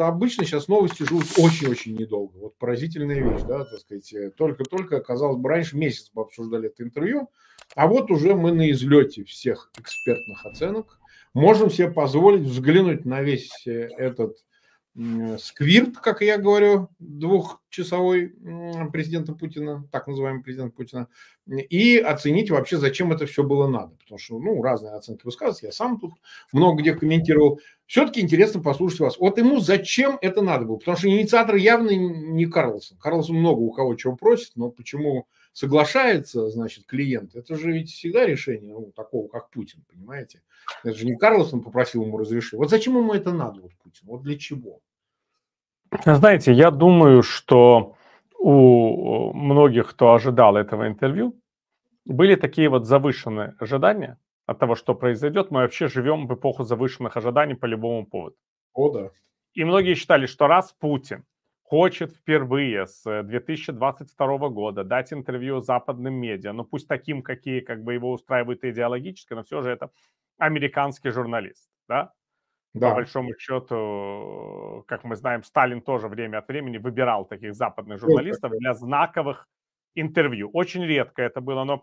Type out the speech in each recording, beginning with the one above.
обычно сейчас новости живут очень-очень недолго. Вот поразительная вещь, да, так сказать. Э, только-только, казалось бы, раньше месяц мы обсуждали это интервью, а вот уже мы на излете всех экспертных оценок можем себе позволить взглянуть на весь э, этот сквирт, как я говорю, двухчасовой президента Путина, так называемый президент Путина, и оценить вообще, зачем это все было надо. Потому что, ну, разные оценки высказываются, я сам тут много где комментировал. Все-таки интересно послушать вас. Вот ему зачем это надо было? Потому что инициатор явно не Карлсон. Карлсон много у кого чего просит, но почему соглашается, значит, клиент, это же ведь всегда решение ну, такого, как Путин, понимаете? Это же не Карлсон попросил ему разрешить. Вот зачем ему это надо, вот Путин? Вот для чего? Знаете, я думаю, что у многих, кто ожидал этого интервью, были такие вот завышенные ожидания от того, что произойдет. Мы вообще живем в эпоху завышенных ожиданий по любому поводу. О, да. И многие считали, что раз Путин хочет впервые с 2022 э, года дать интервью западным медиа, ну пусть таким, какие как бы его устраивают идеологически, но все же это американский журналист, да? Да. По большому счету, как мы знаем, Сталин тоже время от времени выбирал таких западных журналистов для знаковых интервью. Очень редко это было, но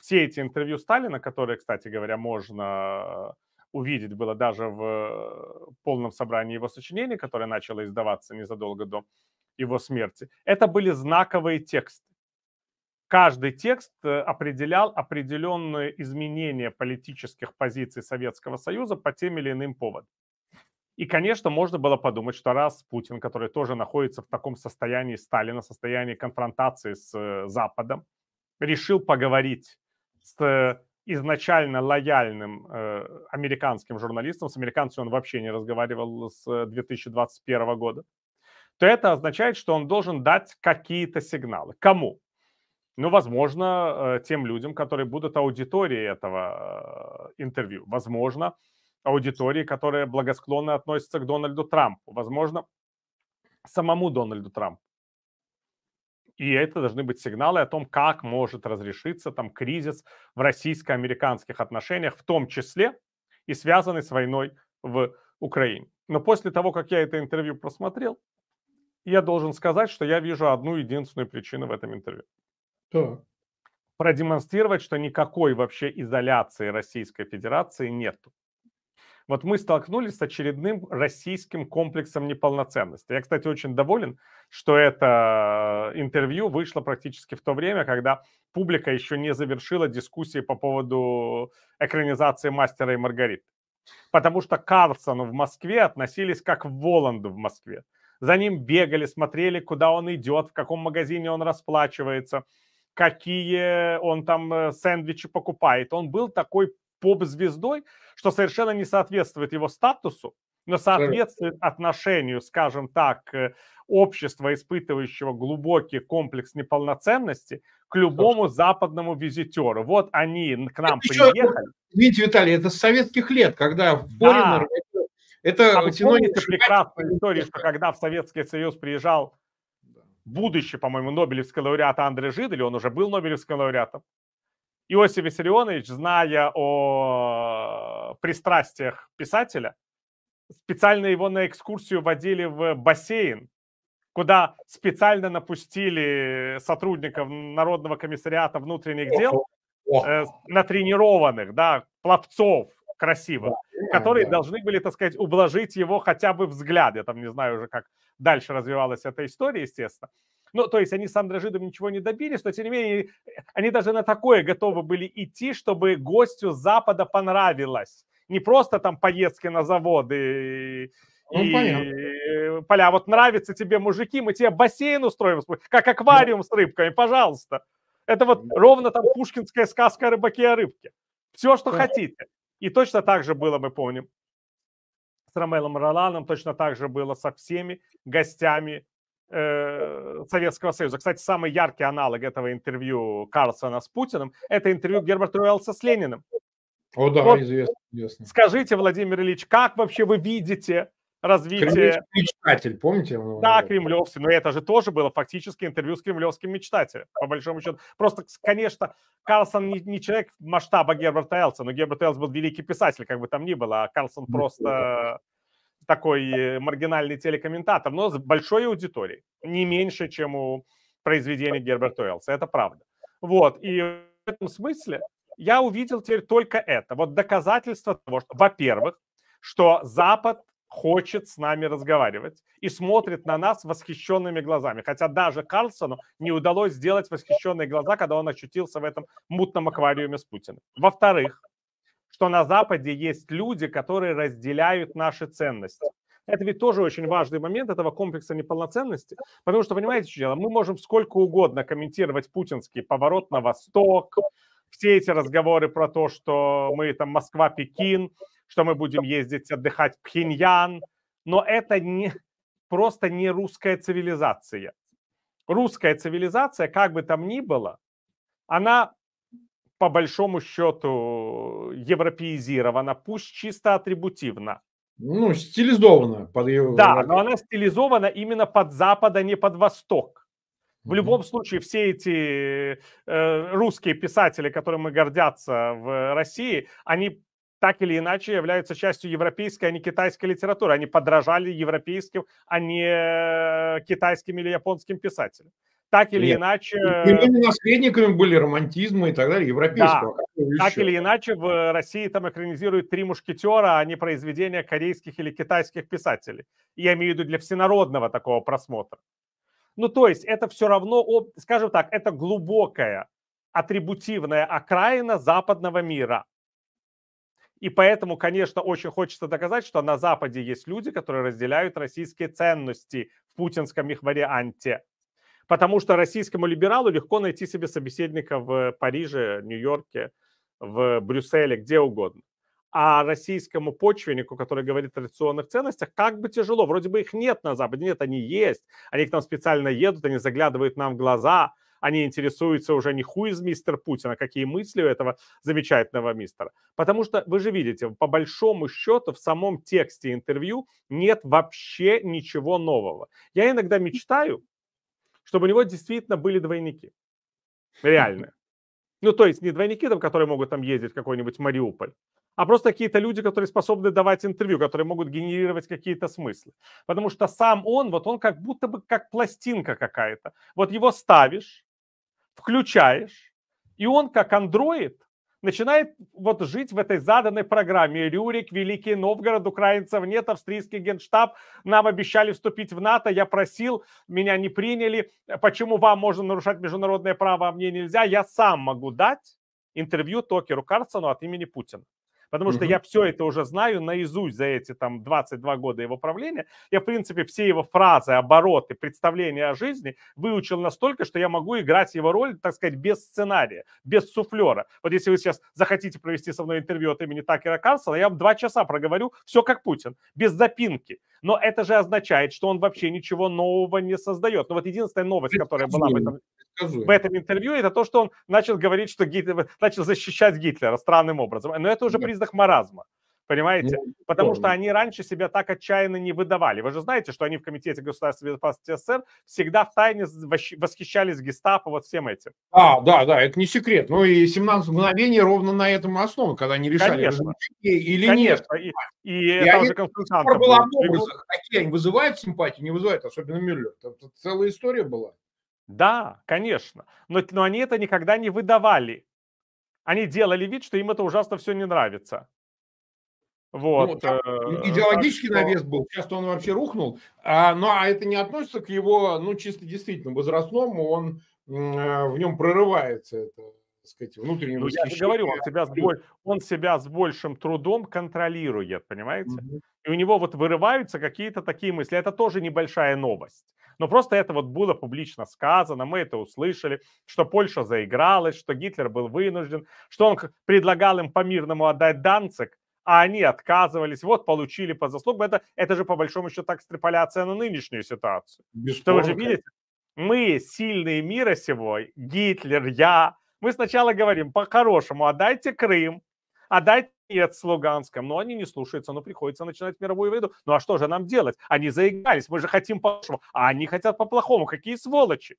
все эти интервью Сталина, которые, кстати говоря, можно увидеть было даже в э, полном собрании его сочинений, которое начало издаваться незадолго до его смерти. Это были знаковые тексты. Каждый текст э, определял определенные изменения политических позиций Советского Союза по тем или иным поводам. И, конечно, можно было подумать, что раз Путин, который тоже находится в таком состоянии Сталина, состоянии конфронтации с э, Западом, решил поговорить с э, изначально лояльным американским журналистом, с американцем он вообще не разговаривал с 2021 года, то это означает, что он должен дать какие-то сигналы. Кому? Ну, возможно, э, тем людям, которые будут аудиторией этого э, интервью. Возможно, аудитории, которая благосклонно относится к Дональду Трампу. Возможно, самому Дональду Трампу. И это должны быть сигналы о том, как может разрешиться там кризис в российско-американских отношениях, в том числе и связанный с войной в Украине. Но после того, как я это интервью просмотрел, я должен сказать, что я вижу одну единственную причину в этом интервью. Так. Продемонстрировать, что никакой вообще изоляции Российской Федерации нет. Вот мы столкнулись с очередным российским комплексом неполноценности. Я, кстати, очень доволен, что это интервью вышло практически в то время, когда публика еще не завершила дискуссии по поводу экранизации «Мастера и Маргариты». Потому что Карлсону в Москве относились как к Воланду в Москве за ним бегали, смотрели, куда он идет, в каком магазине он расплачивается, какие он там э, сэндвичи покупает. Он был такой поп-звездой, что совершенно не соответствует его статусу, но соответствует отношению, скажем так, э, общества, испытывающего глубокий комплекс неполноценности, к любому западному визитеру. Вот они к нам это приехали. Еще, видите, Виталий, это с советских лет, когда да. форинер это а синоним... прекрасную историю, что когда в Советский Союз приезжал будущий, по-моему, Нобелевский лауреат Андрей Жид, или он уже был Нобелевским лауреатом, Иосиф Виссарионович, зная о пристрастиях писателя, специально его на экскурсию водили в бассейн, куда специально напустили сотрудников Народного комиссариата внутренних дел, э, натренированных, да, пловцов красиво которые да. должны были, так сказать, ублажить его хотя бы взгляд. Я там не знаю уже, как дальше развивалась эта история, естественно. Ну, то есть они с Андрожидом ничего не добились, но тем не менее они даже на такое готовы были идти, чтобы гостю Запада понравилось. Не просто там поездки на заводы ну, и понятно. поля. А вот нравятся тебе мужики, мы тебе бассейн устроим, как аквариум с рыбками, пожалуйста. Это вот ровно там пушкинская сказка о рыбаке и о рыбке. Все, что хотите. И точно так же было, мы помним, с Ромелом Роланом, точно так же было со всеми гостями э, Советского Союза. Кстати, самый яркий аналог этого интервью Карлсона с Путиным – это интервью Герберта Уэллса с Лениным. О да, вот, известно, известно. Скажите, Владимир Ильич, как вообще вы видите развитие... Мечтатель, помните? Да, кремлевский, но это же тоже было фактически интервью с кремлевским мечтателем, по большому счету. Просто, конечно, Карлсон не, не человек масштаба Герберта Элса, но Герберт Элс был великий писатель, как бы там ни было, а Карлсон ну, просто такой э, маргинальный телекомментатор, но с большой аудиторией, не меньше, чем у произведений Герберта Элса, это правда. Вот, и в этом смысле я увидел теперь только это, вот доказательство того, что, во-первых, что Запад хочет с нами разговаривать и смотрит на нас восхищенными глазами. Хотя даже Карлсону не удалось сделать восхищенные глаза, когда он очутился в этом мутном аквариуме с Путиным. Во-вторых, что на Западе есть люди, которые разделяют наши ценности. Это ведь тоже очень важный момент этого комплекса неполноценности, потому что, понимаете, что дело, мы можем сколько угодно комментировать путинский поворот на восток, все эти разговоры про то, что мы там Москва-Пекин, что мы будем ездить отдыхать в Пхеньян, но это не, просто не русская цивилизация. Русская цивилизация, как бы там ни было, она по большому счету европеизирована, пусть чисто атрибутивно. Ну, стилизована под его. Да, э, но она стилизована именно под Запад, а не под Восток. В любом случае, все эти э, русские писатели, которыми гордятся в России, они так или иначе являются частью европейской, а не китайской литературы. Они подражали европейским, а не э, китайским или японским писателям. Так или Нет. иначе... Именно наследниками были романтизмы и так далее, европейского. Да. Так или иначе в России там экранизируют «Три мушкетера», а не произведения корейских или китайских писателей. Я имею в виду для всенародного такого просмотра. Ну, то есть это все равно, скажем так, это глубокая атрибутивная окраина западного мира – и поэтому, конечно, очень хочется доказать, что на Западе есть люди, которые разделяют российские ценности в путинском их варианте. Потому что российскому либералу легко найти себе собеседника в Париже, Нью-Йорке, в Брюсселе, где угодно. А российскому почвеннику, который говорит о традиционных ценностях, как бы тяжело. Вроде бы их нет на Западе. Нет, они есть. Они к нам специально едут, они заглядывают нам в глаза – они интересуются уже не хуй из мистер Путина, какие мысли у этого замечательного мистера. Потому что вы же видите, по большому счету в самом тексте интервью нет вообще ничего нового. Я иногда мечтаю, чтобы у него действительно были двойники. реальные, Ну, то есть не двойники, там, которые могут там ездить в какой-нибудь Мариуполь, а просто какие-то люди, которые способны давать интервью, которые могут генерировать какие-то смыслы. Потому что сам он, вот он как будто бы как пластинка какая-то. Вот его ставишь, включаешь, и он, как андроид, начинает вот жить в этой заданной программе. Рюрик, Великий Новгород, украинцев нет, австрийский генштаб, нам обещали вступить в НАТО, я просил, меня не приняли. Почему вам можно нарушать международное право, а мне нельзя? Я сам могу дать интервью Токеру Карсону от имени Путина потому что угу. я все это уже знаю наизусть за эти там 22 года его правления. Я, в принципе, все его фразы, обороты, представления о жизни выучил настолько, что я могу играть его роль, так сказать, без сценария, без суфлера. Вот если вы сейчас захотите провести со мной интервью от имени Такера Карлсона, я вам два часа проговорю все как Путин, без запинки но это же означает, что он вообще ничего нового не создает. Но вот единственная новость, которая была в этом, в этом интервью, это то, что он начал говорить, что Гитлер, начал защищать Гитлера странным образом. Но это уже признак маразма. Понимаете? Ну, Потому что они раньше себя так отчаянно не выдавали. Вы же знаете, что они в Комитете государственной безопасности СССР всегда в тайне восхищались гестапо вот всем этим. А, да, да, это не секрет. Ну и 17 мгновений ровно на этом основа, когда они решали, Конечно. или Конечно. нет. И, и, и это уже консультантов. Была Какие они вызывают симпатию, не вызывают, особенно Мюллер. Там целая история была. Да, конечно. Но, но они это никогда не выдавали. Они делали вид, что им это ужасно все не нравится. Вот. Ну, э, идеологический так, навес был, часто он вообще рухнул. А, но а это не относится к его, ну, чисто действительно возрастному, он э, в нем прорывается это сказать, внутренним ну, Я же говорю, он себя, с боль... он себя с большим трудом контролирует, понимаете? Mm-hmm. И у него вот вырываются какие-то такие мысли. Это тоже небольшая новость. Но просто это вот было публично сказано, мы это услышали, что Польша заигралась, что Гитлер был вынужден, что он предлагал им по-мирному отдать Данцик, а они отказывались, вот получили по заслугам. Это, это же по большому счету так экстраполяция на нынешнюю ситуацию. Что вы же видите, мы сильные мира сего, Гитлер, я, мы сначала говорим по-хорошему, отдайте а Крым, отдайте а нет с Луганском, но они не слушаются, но приходится начинать мировую войну. Ну а что же нам делать? Они заигрались, мы же хотим по-хорошему, а они хотят по-плохому, какие сволочи.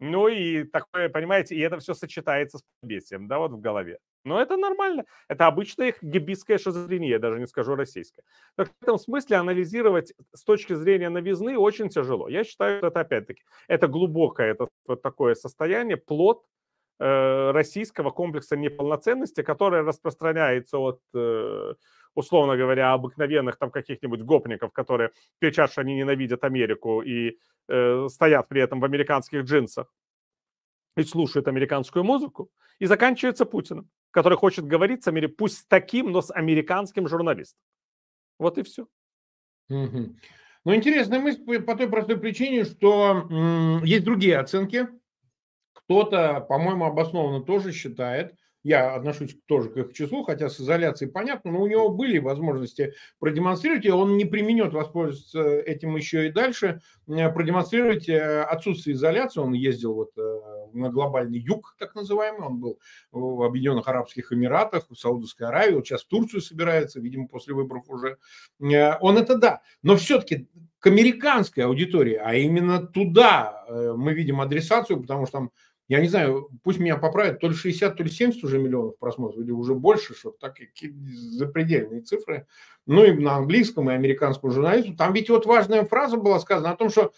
Ну и такое, понимаете, и это все сочетается с побесием, да, вот в голове. Но это нормально. Это обычная их гибистская шизофрения, я даже не скажу российская. Так в этом смысле анализировать с точки зрения новизны очень тяжело. Я считаю, это опять-таки, это глубокое это, вот такое состояние, плод э, российского комплекса неполноценности, который распространяется от э, условно говоря, обыкновенных там каких-нибудь гопников, которые кричат, что они ненавидят Америку и э, стоят при этом в американских джинсах, и слушает американскую музыку, и заканчивается Путиным, который хочет говорить с Амери... пусть с таким, но с американским журналистом. Вот и все. Угу. Ну, интересная мысль по той простой причине, что м- есть другие оценки. Кто-то, по-моему, обоснованно тоже считает, я отношусь тоже к их числу, хотя с изоляцией понятно, но у него были возможности продемонстрировать, и он не применет воспользоваться этим еще и дальше, э, продемонстрировать э, отсутствие изоляции. Он ездил вот э, на глобальный юг, так называемый. Он был в Объединенных Арабских Эмиратах, в Саудовской Аравии, вот сейчас в Турцию собирается, видимо, после выборов уже. Э, он это да. Но все-таки к американской аудитории, а именно туда э, мы видим адресацию, потому что там я не знаю, пусть меня поправят, то ли 60, то ли 70 уже миллионов просмотров, или уже больше, что так какие запредельные цифры. Ну и на английском, и американскому журналисту. Там ведь вот важная фраза была сказана о том, что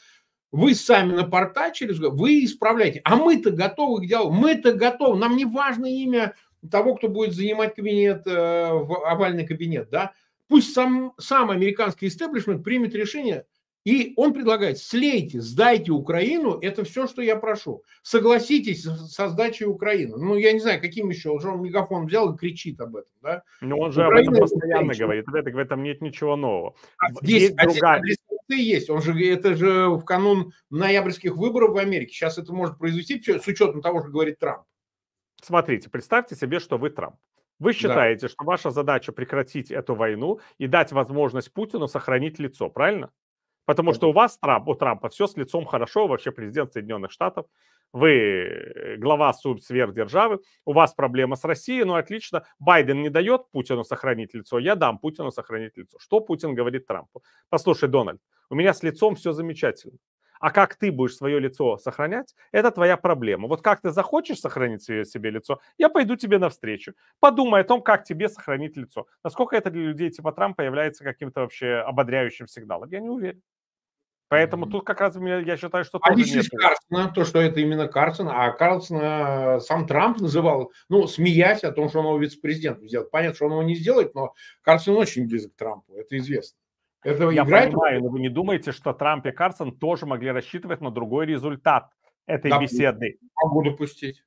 вы сами напортачили, вы исправляете. А мы-то готовы к делу, мы-то готовы. Нам не важно имя того, кто будет занимать кабинет, э, овальный кабинет, да. Пусть сам, сам американский истеблишмент примет решение, и он предлагает, слейте, сдайте Украину, это все, что я прошу. Согласитесь со сдачей Украины. Ну, я не знаю, каким еще, уже он мегафон взял и кричит об этом, да? Но ну, он же Украина об этом постоянно говорит, в этом нет ничего нового. А здесь Есть другая это и есть. Он же, это же в канун ноябрьских выборов в Америке. Сейчас это может произойти с учетом того, что говорит Трамп. Смотрите, представьте себе, что вы Трамп. Вы считаете, да. что ваша задача прекратить эту войну и дать возможность Путину сохранить лицо, правильно? Потому что у вас Трамп, у Трампа все с лицом хорошо, вообще президент Соединенных Штатов, вы э, глава сверхдержавы, у вас проблема с Россией, ну отлично, Байден не дает Путину сохранить лицо, я дам Путину сохранить лицо. Что Путин говорит Трампу? Послушай, Дональд, у меня с лицом все замечательно. А как ты будешь свое лицо сохранять, это твоя проблема. Вот как ты захочешь сохранить себе, себе лицо, я пойду тебе навстречу. Подумай о том, как тебе сохранить лицо. Насколько это для людей типа Трампа является каким-то вообще ободряющим сигналом. Я не уверен. Поэтому тут как раз я считаю, что... А личность нет. Карлсона, то, что это именно а Карлсон, а э, Карлсона сам Трамп называл, ну, смеясь о том, что он его вице президент сделает. Понятно, что он его не сделает, но Карсон очень близок к Трампу, это известно. Это я играет... понимаю, но вы не думаете, что Трамп и Карсон тоже могли рассчитывать на другой результат этой да, беседы? Могу допустить.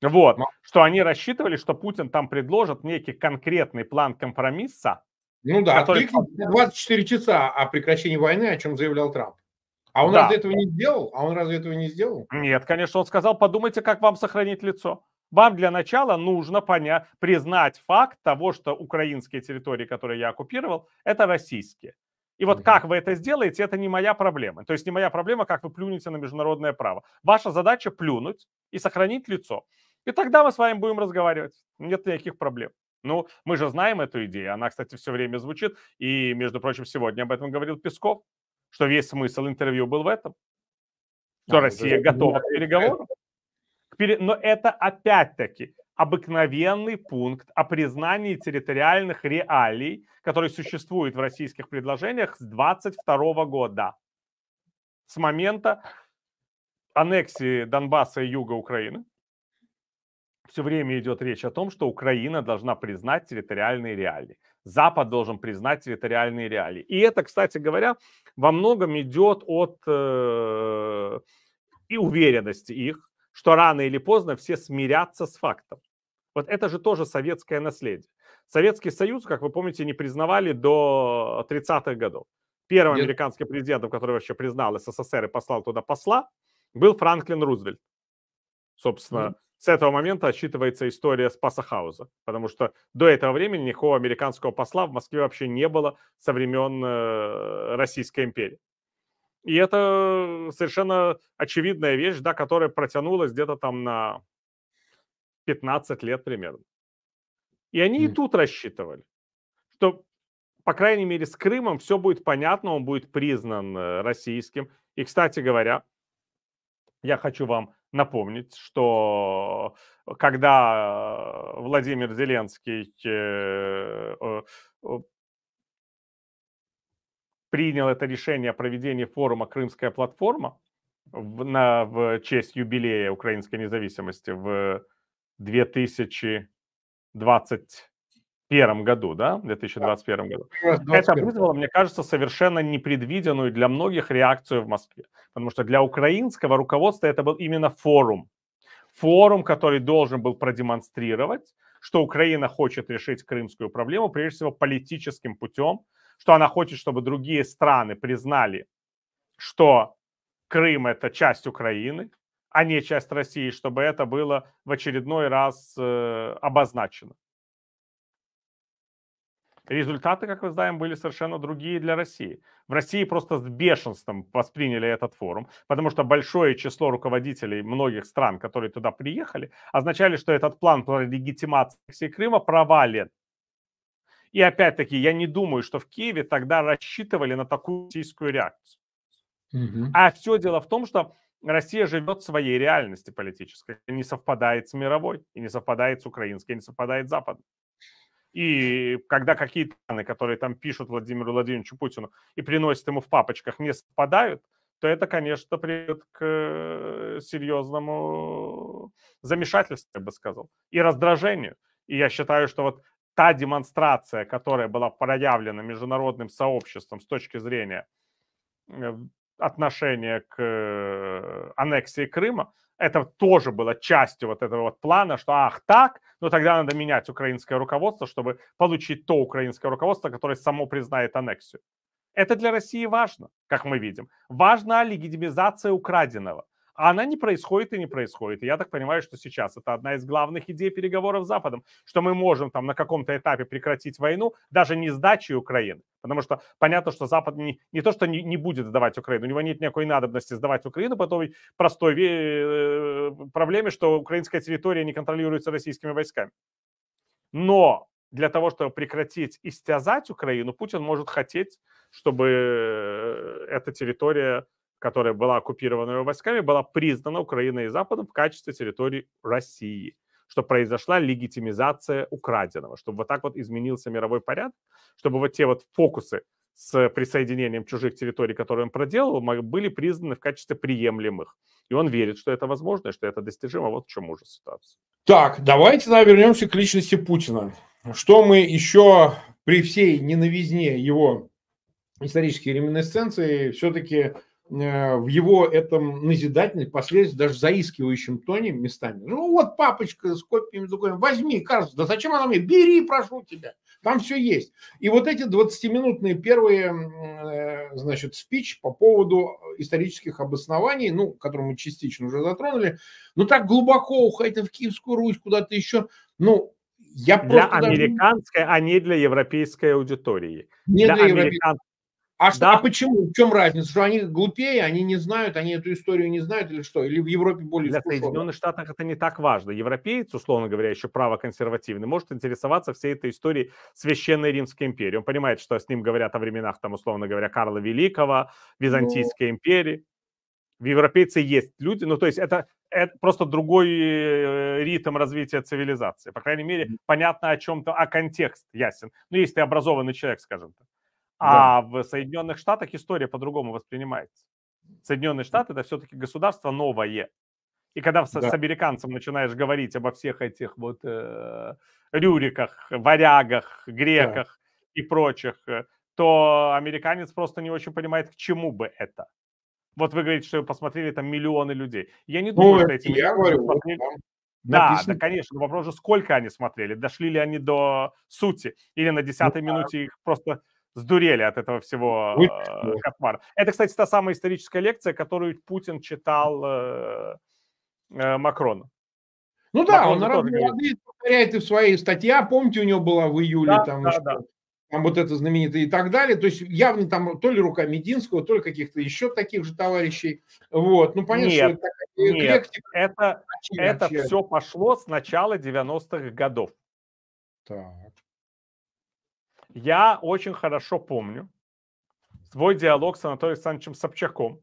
Вот, но. что они рассчитывали, что Путин там предложит некий конкретный план компромисса, ну да, который... 24 часа о прекращении войны, о чем заявлял Трамп. А он да. разве этого не сделал? А он разве этого не сделал? Нет, конечно, он сказал, подумайте, как вам сохранить лицо. Вам для начала нужно понять, признать факт того, что украинские территории, которые я оккупировал, это российские. И вот как вы это сделаете, это не моя проблема. То есть не моя проблема, как вы плюнете на международное право. Ваша задача плюнуть и сохранить лицо. И тогда мы с вами будем разговаривать. Нет никаких проблем. Ну, мы же знаем эту идею. Она, кстати, все время звучит. И, между прочим, сегодня об этом говорил Песков что весь смысл интервью был в этом, что а, Россия это готова к переговорам. К пере... Но это опять-таки обыкновенный пункт о признании территориальных реалий, которые существуют в российских предложениях с 22 года, с момента аннексии Донбасса и юга Украины все время идет речь о том, что Украина должна признать территориальные реалии. Запад должен признать территориальные реалии. И это, кстати говоря, во многом идет от э, и уверенности их, что рано или поздно все смирятся с фактом. Вот это же тоже советское наследие. Советский Союз, как вы помните, не признавали до 30-х годов. Первым Нет. американским президентом, который вообще признал СССР и послал туда посла, был Франклин Рузвельт. Собственно, mm с этого момента отсчитывается история Спаса Хауза, потому что до этого времени никакого американского посла в Москве вообще не было со времен э, Российской империи. И это совершенно очевидная вещь, да, которая протянулась где-то там на 15 лет примерно. И они и тут рассчитывали, что, по крайней мере, с Крымом все будет понятно, он будет признан э, российским. И, кстати говоря, я хочу вам напомнить, что э, когда э, Владимир Зеленский э, принял это решение о проведении форума «Крымская платформа» в, на, в честь юбилея украинской независимости в 2020 первом году, да, в 2021 году. 2021. Это вызвало, мне кажется, совершенно непредвиденную для многих реакцию в Москве. Потому что для украинского руководства это был именно форум. Форум, который должен был продемонстрировать, что Украина хочет решить крымскую проблему, прежде всего, политическим путем, что она хочет, чтобы другие страны признали, что Крым – это часть Украины, а не часть России, чтобы это было в очередной раз э, обозначено. Результаты, как вы знаем, были совершенно другие для России. В России просто с бешенством восприняли этот форум, потому что большое число руководителей многих стран, которые туда приехали, означали, что этот план по легитимации Крыма провален. И опять-таки, я не думаю, что в Киеве тогда рассчитывали на такую российскую реакцию. Угу. А все дело в том, что Россия живет своей реальности политической, не совпадает с мировой, и не совпадает с украинской, и не совпадает с западной. И когда какие-то данные, которые там пишут Владимиру Владимировичу Путину и приносят ему в папочках, не совпадают, то это, конечно, приведет к э, серьезному замешательству, я бы сказал, и раздражению. И я считаю, что вот та демонстрация, которая была проявлена международным сообществом с точки зрения э, отношения к э, аннексии Крыма, это тоже было частью вот этого вот плана, что ах так, ну тогда надо менять украинское руководство, чтобы получить то украинское руководство, которое само признает аннексию. Это для России важно, как мы видим. Важна легитимизация украденного. А она не происходит и не происходит. И я так понимаю, что сейчас это одна из главных идей переговоров с Западом, что мы можем там на каком-то этапе прекратить войну, даже не сдачей Украины. Потому что понятно, что Запад не, не то, что не, не будет сдавать Украину, у него нет никакой надобности сдавать Украину по той простой э, проблеме, что украинская территория не контролируется российскими войсками. Но для того, чтобы прекратить истязать Украину, Путин может хотеть, чтобы э, эта территория которая была оккупирована его войсками, была признана Украиной и Западом в качестве территории России чтобы произошла легитимизация украденного, чтобы вот так вот изменился мировой порядок, чтобы вот те вот фокусы с присоединением чужих территорий, которые он проделал, были признаны в качестве приемлемых. И он верит, что это возможно, и что это достижимо. Вот в чем ужас ситуации. Так, давайте да, вернемся к личности Путина. Что мы еще при всей ненавизне его исторические реминесценции все-таки Э, в его этом назидательном, впоследствии даже заискивающем тоне местами. Ну вот, папочка с копиями, документами, возьми, кажется, да зачем она мне? Бери, прошу тебя, там все есть. И вот эти 20-минутные первые, э, значит, спич по поводу исторических обоснований, ну, которые мы частично уже затронули, ну так глубоко уходить в Киевскую Русь, куда-то еще, ну, я для американской, даже... а не для европейской аудитории. Не для, для, американ... А что, да. а почему? В чем разница? Что они глупее, они не знают, они эту историю не знают или что? Или в Европе более Для искушенно? Соединенных Штатах это не так важно. Европеец, условно говоря, еще право консервативный, может интересоваться всей этой историей Священной Римской империи. Он понимает, что с ним говорят о временах, там, условно говоря, Карла Великого, Византийской Но... Ну. империи. В европейце есть люди, ну, то есть это, это просто другой э, ритм развития цивилизации. По крайней мере, понятно о чем-то, а контекст ясен. Ну, если ты образованный человек, скажем так. Да. А в Соединенных Штатах история по-другому воспринимается. Соединенные Штаты это все-таки государство новое. И когда да. с американцем начинаешь говорить обо всех этих вот э, рюриках, варягах, греках да. и прочих, э, то американец просто не очень понимает, к чему бы это. Вот вы говорите, что вы посмотрели там миллионы людей. Я не думаю, ну, что эти я говорю, смотрели... вот да, да, конечно. Вопрос же, сколько они смотрели, дошли ли они до сути, или на ну десятой ну, минуте да. их просто сдурели от этого всего э, кошмара. Это, кстати, та самая историческая лекция, которую Путин читал э, э, Макрону. Ну да, Макрон он разные повторяет и в своей статье. Помните, у него была в июле да, там, да, да. там вот это знаменитое и так далее. То есть явно там то ли рука Мединского, то ли каких-то еще таких же товарищей. Вот, ну понятно, нет, что это такая нет, эклектика. Это, это вообще. все пошло с начала 90-х годов. Так. Я очень хорошо помню свой диалог с Анатолием Александровичем Собчаком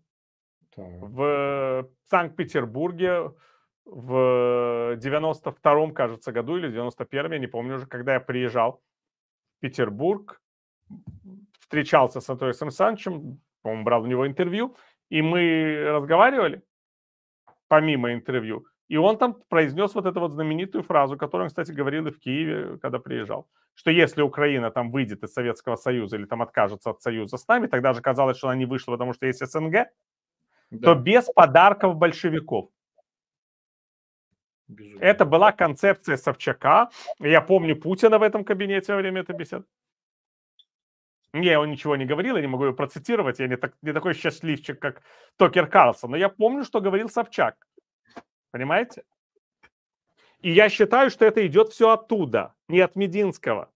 так. в Санкт-Петербурге в 92-м, кажется, году или 91-м, я не помню уже, когда я приезжал в Петербург, встречался с Анатолием Александровичем, по-моему, брал у него интервью, и мы разговаривали, помимо интервью. И он там произнес вот эту вот знаменитую фразу, которую он, кстати, говорил и в Киеве, когда приезжал, что если Украина там выйдет из Советского Союза или там откажется от союза с нами, тогда же казалось, что она не вышла, потому что есть СНГ, да. то без подарков большевиков. Безумно. Это была концепция Собчака. Я помню Путина в этом кабинете во время этой беседы. Не, он ничего не говорил, я не могу его процитировать, я не, так, не такой счастливчик, как Токер Карлсон, но я помню, что говорил Собчак Понимаете? И я считаю, что это идет все оттуда, не от Мединского.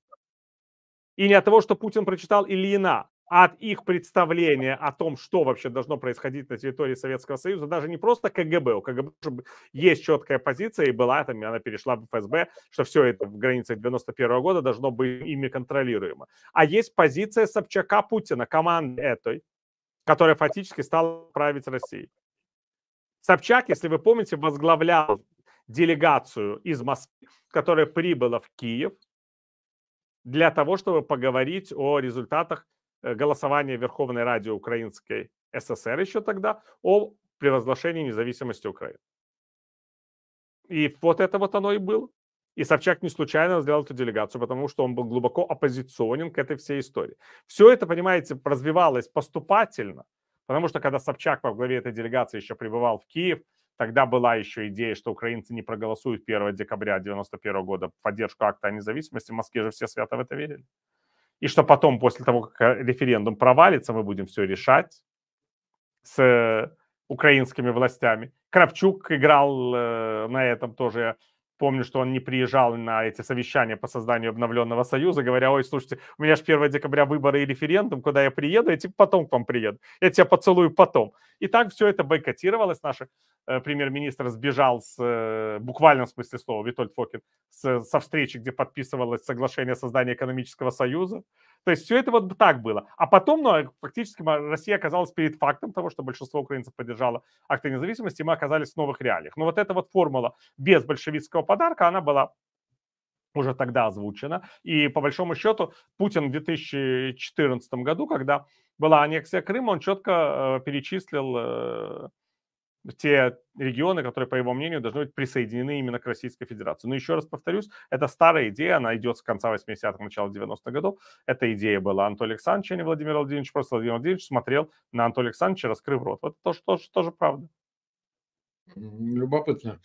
И не от того, что Путин прочитал Ильина, а от их представления о том, что вообще должно происходить на территории Советского Союза, даже не просто КГБ, у КГБ есть четкая позиция, и была там, и она перешла в ФСБ, что все это в границах 91 -го года должно быть ими контролируемо. А есть позиция Собчака Путина, команды этой, которая фактически стала править Россией. Собчак, если вы помните, возглавлял делегацию из Москвы, которая прибыла в Киев для того, чтобы поговорить о результатах э, голосования Верховной Ради Украинской ССР еще тогда о превозглашении независимости Украины. И вот это вот оно и было. И Собчак не случайно сделал эту делегацию, потому что он был глубоко оппозиционен к этой всей истории. Все это, понимаете, развивалось поступательно – Потому что когда Собчак во главе этой делегации еще пребывал в Киев, тогда была еще идея, что украинцы не проголосуют 1 декабря 1991 года в поддержку акта о независимости. В Москве же все свято в это верили. И что потом, после того, как э, референдум провалится, мы будем все решать с э, украинскими властями. Кравчук играл э, на этом тоже Помню, что он не приезжал на эти совещания по созданию обновленного союза, говоря, ой, слушайте, у меня же 1 декабря выборы и референдум, куда я приеду, я типа потом к вам приеду, я тебя поцелую потом. И так все это бойкотировалось, наши Э, премьер-министр сбежал с, э, буквально в смысле слова, Витольд Фокин, с, со встречи, где подписывалось соглашение о создании экономического союза. То есть все это вот так было. А потом, ну, а фактически Россия оказалась перед фактом того, что большинство украинцев поддержало акты независимости, и мы оказались в новых реалиях. Но вот эта вот формула без большевистского подарка, она была уже тогда озвучена И по большому счету Путин в 2014 году, когда была аннексия Крыма, он четко э, перечислил э, те регионы, которые, по его мнению, должны быть присоединены именно к Российской Федерации. Но еще раз повторюсь, это старая идея, она идет с конца 80-х, начала 90-х годов. Эта идея была Антон Александрович, а не Владимир Владимирович. Просто Владимир Владимирович смотрел на Антон Александровича, раскрыв рот. Вот это тоже, тоже, тоже правда. Любопытно.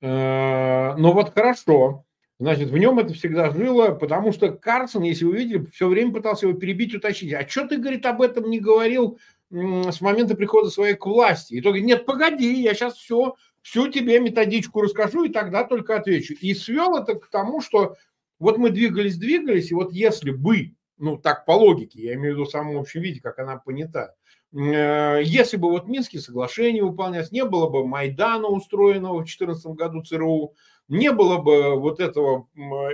Э, ну вот хорошо. Значит, в нем это всегда жило, потому что Карсон, если вы видели, все время пытался его перебить, уточнить. А что ты, говорит, об этом не говорил с момента прихода своей к власти. И только нет, погоди, я сейчас все, всю тебе методичку расскажу и тогда только отвечу. И свел это к тому, что вот мы двигались, двигались, и вот если бы, ну так по логике, я имею в виду в самом общем виде, как она понята, э, если бы вот Минские соглашения выполнялись, не было бы Майдана, устроенного в 2014 году ЦРУ, не было бы вот этого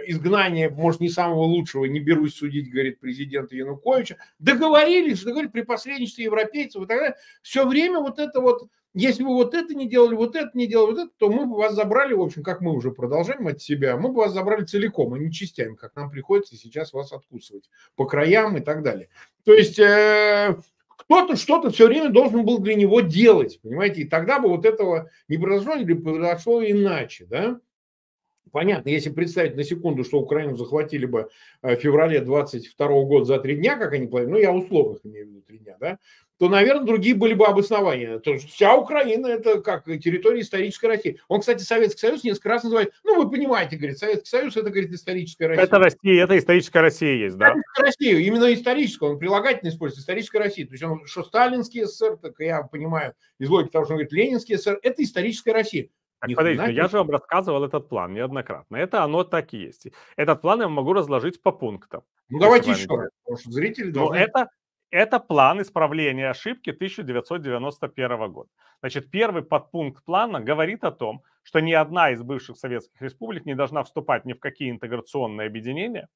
изгнания, может, не самого лучшего, не берусь судить, говорит президент Януковича, договорились, договорились при посредничестве европейцев и так далее. Все время вот это вот, если бы вот это не делали, вот это не делали, вот это, то мы бы вас забрали, в общем, как мы уже продолжаем от себя, мы бы вас забрали целиком, а не частями, как нам приходится сейчас вас откусывать по краям и так далее. То есть э, кто-то что-то все время должен был для него делать, понимаете, и тогда бы вот этого не произошло или произошло иначе, да. Понятно, если представить на секунду, что Украину захватили бы э, в феврале 22 года за три дня, как они планируют, ну, я условных имею в виду три дня, да, то, наверное, другие были бы обоснования. То есть вся Украина – это как территория исторической России. Он, кстати, Советский Союз несколько раз называет, ну, вы понимаете, говорит, Советский Союз – это, говорит, историческая Россия. Это Россия, это историческая Россия есть, да? Это Россия, именно историческая, он прилагательно использует, историческая Россия. То есть он, что сталинский СССР, так я понимаю, из логики того, что он говорит, ленинский СССР – это историческая Россия. Так, Ни подождите, ну, я же вам рассказывал этот план неоднократно. Это оно так и есть. Этот план я могу разложить по пунктам. Ну, давайте еще раз, потому что зрители должны... Но это, это план исправления ошибки 1991 года. Значит, первый подпункт плана говорит о том, что ни одна из бывших советских республик не должна вступать ни в какие интеграционные объединения,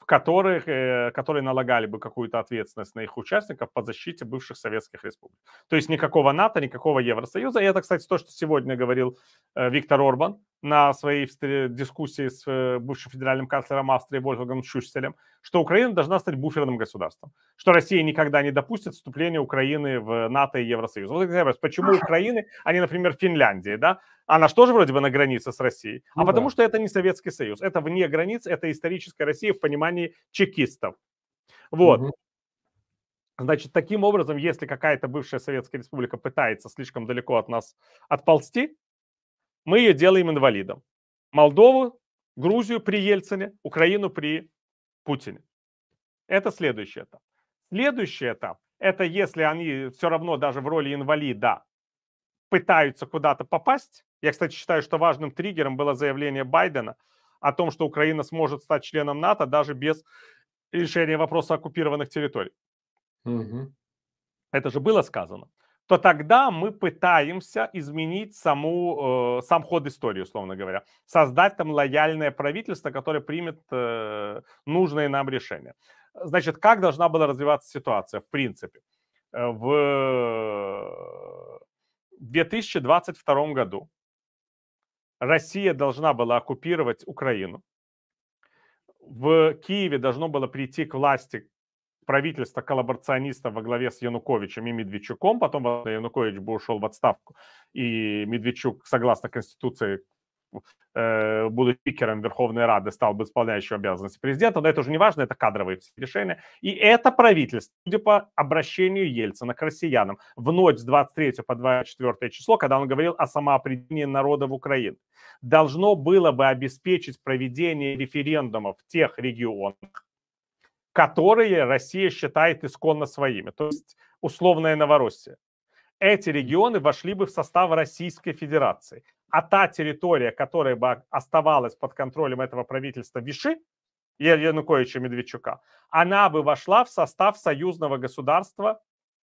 в которых, э, которые налагали бы какую-то ответственность на их участников по защите бывших советских республик. То есть никакого НАТО, никакого Евросоюза. И это, кстати, то, что сегодня говорил э, Виктор Орбан на своей дискуссии с э, бывшим федеральным канцлером Австрии Вольфгангом Шюсселем, что Украина должна стать буферным государством, что Россия никогда не допустит вступления Украины в НАТО и Евросоюз. Вот я вопрос, почему Украины, а не, например, Финляндии, да? Она же тоже вроде бы на границе с Россией. А ну, потому да. что это не Советский Союз, это вне границ, это историческая Россия в понимании чекистов. Вот. Угу. Значит, таким образом, если какая-то бывшая Советская Республика пытается слишком далеко от нас отползти, мы ее делаем инвалидом. Молдову, Грузию при Ельцине, Украину при Путине. Это следующий этап. Следующий этап – это если они все равно даже в роли инвалида пытаются куда-то попасть. Я, кстати, считаю, что важным триггером было заявление Байдена о том, что Украина сможет стать членом НАТО даже без решения вопроса оккупированных территорий. Угу. Это же было сказано то тогда мы пытаемся изменить саму, э, сам ход истории, условно говоря, создать там лояльное правительство, которое примет э, нужные нам решения. Значит, как должна была развиваться ситуация, в принципе? Э, в 2022 году Россия должна была оккупировать Украину. В Киеве должно было прийти к власти правительство коллаборационистов во главе с Януковичем и Медведчуком, потом Янукович бы ушел в отставку, и Медведчук, согласно Конституции, э, будучи спикером Верховной Рады, стал бы исполняющим обязанности президента, но это уже не важно, это кадровые решения. И это правительство, судя по обращению Ельцина к россиянам, в ночь с 23 по 24 число, когда он говорил о самоопределении народа в Украине, должно было бы обеспечить проведение референдумов в тех регионах, которые Россия считает исконно своими, то есть условная Новороссия. Эти регионы вошли бы в состав Российской Федерации. А та территория, которая бы оставалась под контролем этого правительства Виши, Януковича Медведчука, она бы вошла в состав союзного государства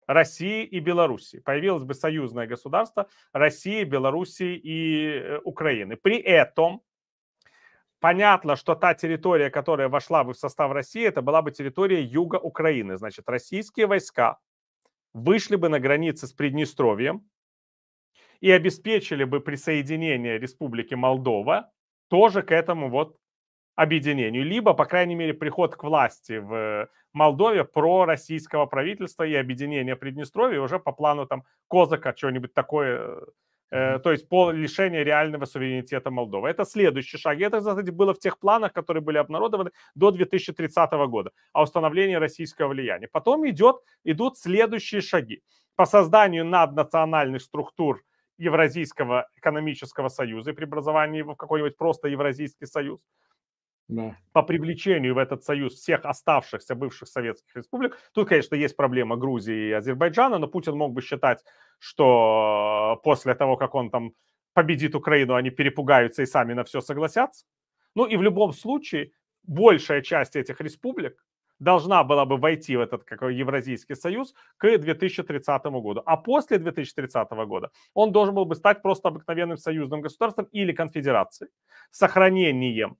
России и Белоруссии. Появилось бы союзное государство России, Белоруссии и э, Украины. При этом Понятно, что та территория, которая вошла бы в состав России, это была бы территория юга Украины. Значит, российские войска вышли бы на границы с Приднестровьем и обеспечили бы присоединение Республики Молдова тоже к этому вот объединению, либо, по крайней мере, приход к власти в Молдове про российского правительства и объединение Приднестровья уже по плану там Козака, чего-нибудь такое э, Э, то есть по лишению реального суверенитета Молдовы. Это следующий шаг. это, кстати, было в тех планах, которые были обнародованы до 2030 года, о установлении российского влияния. Потом идет, идут следующие шаги по созданию наднациональных структур Евразийского экономического союза и преобразовании его в какой-нибудь просто Евразийский союз да. по привлечению в этот союз всех оставшихся бывших советских республик. Тут, конечно, есть проблема Грузии и Азербайджана, но Путин мог бы считать, что э, после того, как он там победит Украину, они перепугаются и сами на все согласятся. Ну и в любом случае большая часть этих республик должна была бы войти в этот как, Евразийский союз к 2030 году. А после 2030 года он должен был бы стать просто обыкновенным союзным государством или конфедерацией, сохранением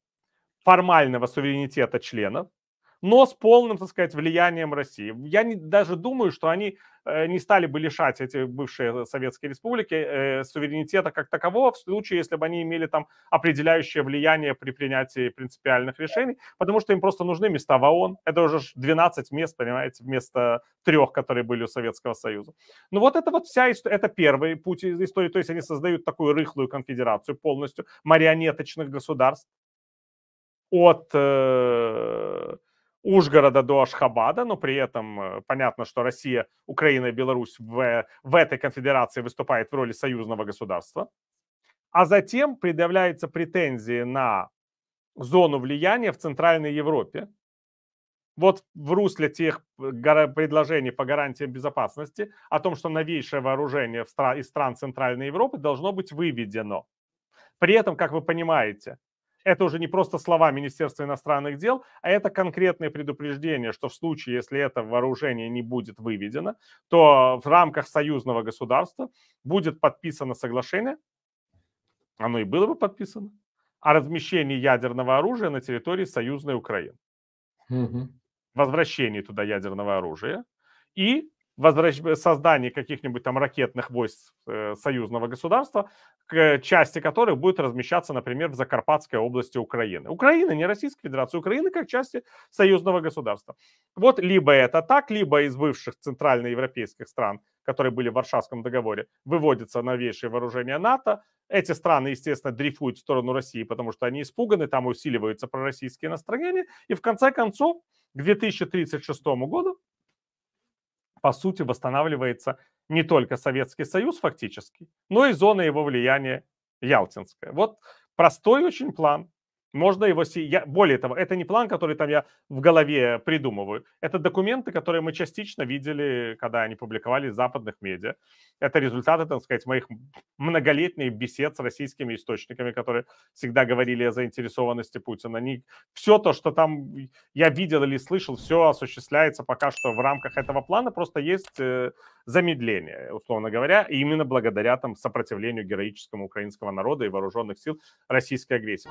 формального суверенитета членов, но с полным, так сказать, влиянием России. Я не, даже думаю, что они э, не стали бы лишать эти бывшие советские республики э, суверенитета как такового в случае, если бы они имели там определяющее влияние при принятии принципиальных решений, потому что им просто нужны места в ООН. Это уже 12 мест, понимаете, вместо трех, которые были у Советского Союза. Ну вот это вот вся история, это первый путь истории, то есть они создают такую рыхлую конфедерацию полностью марионеточных государств, от э, Ужгорода до Ашхабада, но при этом э, понятно, что Россия, Украина и Беларусь в, в этой конфедерации выступает в роли союзного государства. А затем предъявляются претензии на зону влияния в Центральной Европе. Вот в русле тех э, предложений по гарантиям безопасности о том, что новейшее вооружение из стран Центральной Европы должно быть выведено. При этом, как вы понимаете, это уже не просто слова Министерства иностранных дел, а это конкретное предупреждение, что в случае, если это вооружение не будет выведено, то в рамках союзного государства будет подписано соглашение, оно и было бы подписано, о размещении ядерного оружия на территории союзной Украины. Угу. Возвращении туда ядерного оружия и возвращ... создании каких-нибудь там ракетных войск э, союзного государства, к э, части которых будет размещаться, например, в Закарпатской области Украины. Украины, не Российской Федерации, Украины как части союзного государства. Вот либо это так, либо из бывших центральноевропейских стран, которые были в Варшавском договоре, выводятся новейшие вооружения НАТО. Эти страны, естественно, дрейфуют в сторону России, потому что они испуганы, там усиливаются пророссийские настроения. И в конце концов, к 2036 году по сути, восстанавливается не только Советский Союз фактически, но и зона его влияния Ялтинская. Вот простой очень план. Можно его... Я, более того, это не план, который там я в голове придумываю. Это документы, которые мы частично видели, когда они публиковали в западных медиа. Это результаты, так сказать, моих многолетних бесед с российскими источниками, которые всегда говорили о заинтересованности Путина. Они, все то, что там я видел или слышал, все осуществляется пока что в рамках этого плана, просто есть э, замедление, условно говоря, и именно благодаря там сопротивлению героическому украинского народа и вооруженных сил российской агрессии.